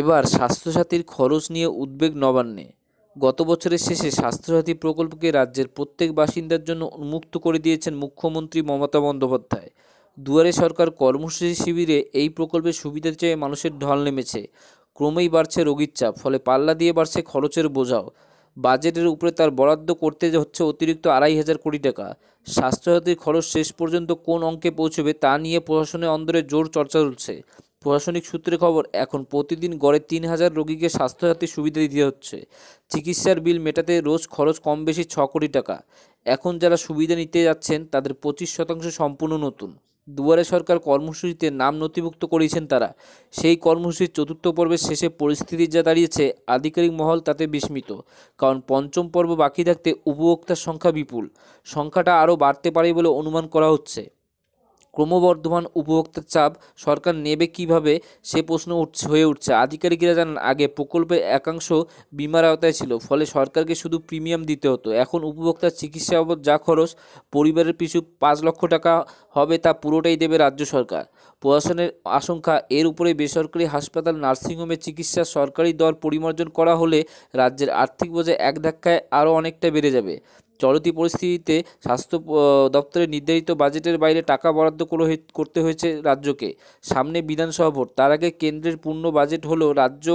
এবার স্বাস্থ্যসাথীর খরচ নিয়ে উদ্বেগ নবান্নে গত বছরের শেষে স্বাস্থ্যসাথী প্রকল্পকে রাজ্যের প্রত্যেক বাসিন্দার জন্য উন্মুক্ত করে দিয়েছেন মুখ্যমন্ত্রী মমতা বন্দ্যোপাধ্যায় দুয়ারে সরকার কর্মসূচি শিবিরে এই প্রকল্পের সুবিধা চেয়ে মানুষের ঢল নেমেছে ক্রমেই বাড়ছে রোগীর চাপ ফলে পাল্লা দিয়ে বাড়ছে খরচের বোঝাও বাজেটের উপরে তার বরাদ্দ করতে হচ্ছে অতিরিক্ত আড়াই হাজার কোটি টাকা স্বাস্থ্যসাথীর খরচ শেষ পর্যন্ত কোন অঙ্কে পৌঁছবে তা নিয়ে প্রশাসনের অন্দরে জোর চর্চা চলছে প্রশাসনিক সূত্রে খবর এখন প্রতিদিন গড়ে তিন হাজার রোগীকে স্বাস্থ্যসাথী সুবিধা দিতে হচ্ছে চিকিৎসার বিল মেটাতে রোজ খরচ কম বেশি ছ কোটি টাকা এখন যারা সুবিধা নিতে যাচ্ছেন তাদের পঁচিশ শতাংশ সম্পূর্ণ নতুন দুয়ারে সরকার কর্মসূচিতে নাম নথিভুক্ত করেছেন তারা সেই কর্মসূচির চতুর্থ পর্বের শেষে পরিস্থিতি যা দাঁড়িয়েছে আধিকারিক মহল তাতে বিস্মিত কারণ পঞ্চম পর্ব বাকি থাকতে উপভোক্তার সংখ্যা বিপুল সংখ্যাটা আরও বাড়তে পারে বলে অনুমান করা হচ্ছে ক্রমবর্ধমান উপভোক্তার চাপ সরকার নেবে কিভাবে সে প্রশ্ন উঠছে হয়ে উঠছে আধিকারিকরা জানান আগে প্রকল্পের একাংশ বিমার আওতায় ছিল ফলে সরকারকে শুধু প্রিমিয়াম দিতে হতো এখন উপভোক্তার চিকিৎসা বাবদ যা খরচ পরিবারের পিছু পাঁচ লক্ষ টাকা হবে তা পুরোটাই দেবে রাজ্য সরকার প্রশাসনের আশঙ্কা এর উপরে বেসরকারি হাসপাতাল নার্সিংহোমে চিকিৎসা সরকারি দর পরিমার্জন করা হলে রাজ্যের আর্থিক বোঝা এক ধাক্কায় আরও অনেকটা বেড়ে যাবে চলতি পরিস্থিতিতে স্বাস্থ্য দপ্তরের নির্ধারিত বাজেটের বাইরে টাকা বরাদ্দ করতে হয়েছে রাজ্যকে সামনে বিধানসভা ভোট তার আগে কেন্দ্রের পূর্ণ বাজেট হলেও রাজ্য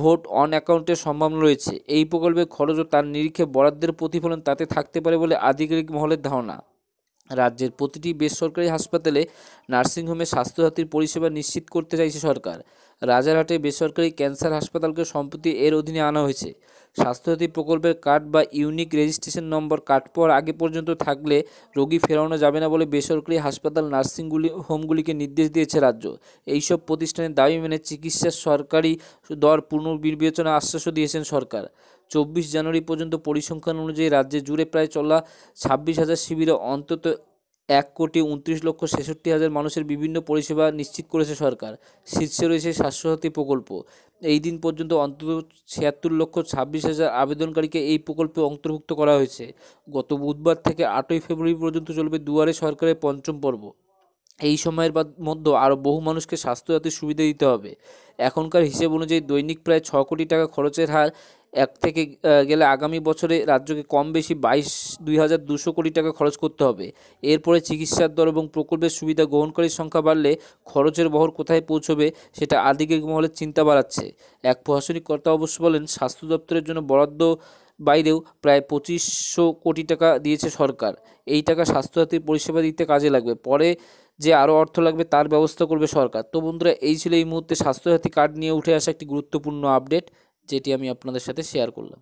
ভোট অন অ্যাকাউন্টের সম্ভাবনা রয়েছে এই প্রকল্পে খরচ ও তার নিরিখে বরাদ্দের প্রতিফলন তাতে থাকতে পারে বলে আধিকারিক মহলের ধারণা রাজ্যের প্রতিটি বেসরকারি হাসপাতালে নার্সিংহোমে স্বাস্থ্যসাথীর পরিষেবা নিশ্চিত করতে চাইছে সরকার রাজারহাটে বেসরকারি ক্যান্সার হাসপাতালকে সম্প্রতি এর অধীনে আনা হয়েছে স্বাস্থ্যসাথী প্রকল্পের কার্ড বা ইউনিক রেজিস্ট্রেশন নম্বর কার্ড পাওয়ার আগে পর্যন্ত থাকলে রোগী ফেরানো যাবে না বলে বেসরকারি হাসপাতাল নার্সিংগুলি হোমগুলিকে নির্দেশ দিয়েছে রাজ্য এইসব প্রতিষ্ঠানের দাবি মেনে চিকিৎসার সরকারি দর পুনর্বিবেচনা আশ্বাসও দিয়েছেন সরকার চব্বিশ জানুয়ারি পর্যন্ত পরিসংখ্যান অনুযায়ী রাজ্যে জুড়ে প্রায় চলা ছাব্বিশ হাজার শিবিরে অন্তত এক কোটি উনত্রিশ লক্ষ ছেষট্টি হাজার মানুষের বিভিন্ন পরিষেবা নিশ্চিত করেছে সরকার শীর্ষে রয়েছে স্বাস্থ্যসাথী প্রকল্প এই দিন পর্যন্ত অন্তত ছিয়াত্তর লক্ষ ছাব্বিশ হাজার আবেদনকারীকে এই প্রকল্পে অন্তর্ভুক্ত করা হয়েছে গত বুধবার থেকে আটই ফেব্রুয়ারি পর্যন্ত চলবে দুয়ারে সরকারের পঞ্চম পর্ব এই সময়ের মধ্যে আরও বহু মানুষকে স্বাস্থ্যসাথীর সুবিধা দিতে হবে এখনকার হিসেব অনুযায়ী দৈনিক প্রায় ছ কোটি টাকা খরচের হার এক থেকে গেলে আগামী বছরে রাজ্যকে কম বেশি বাইশ দুই হাজার দুশো কোটি টাকা খরচ করতে হবে এরপরে চিকিৎসার দর এবং প্রকল্পের সুবিধা গ্রহণকারীর সংখ্যা বাড়লে খরচের বহর কোথায় পৌঁছবে সেটা আদিকে মহলের চিন্তা বাড়াচ্ছে এক প্রশাসনিক কর্তা অবশ্য বলেন স্বাস্থ্য দপ্তরের জন্য বরাদ্দ বাইরেও প্রায় পঁচিশশো কোটি টাকা দিয়েছে সরকার এই টাকা স্বাস্থ্যসাথী পরিষেবা দিতে কাজে লাগবে পরে যে আরও অর্থ লাগবে তার ব্যবস্থা করবে সরকার তো বন্ধুরা এই ছিল এই মুহূর্তে স্বাস্থ্যসাথী কার্ড নিয়ে উঠে আসা একটি গুরুত্বপূর্ণ আপডেট যেটি আমি আপনাদের সাথে শেয়ার করলাম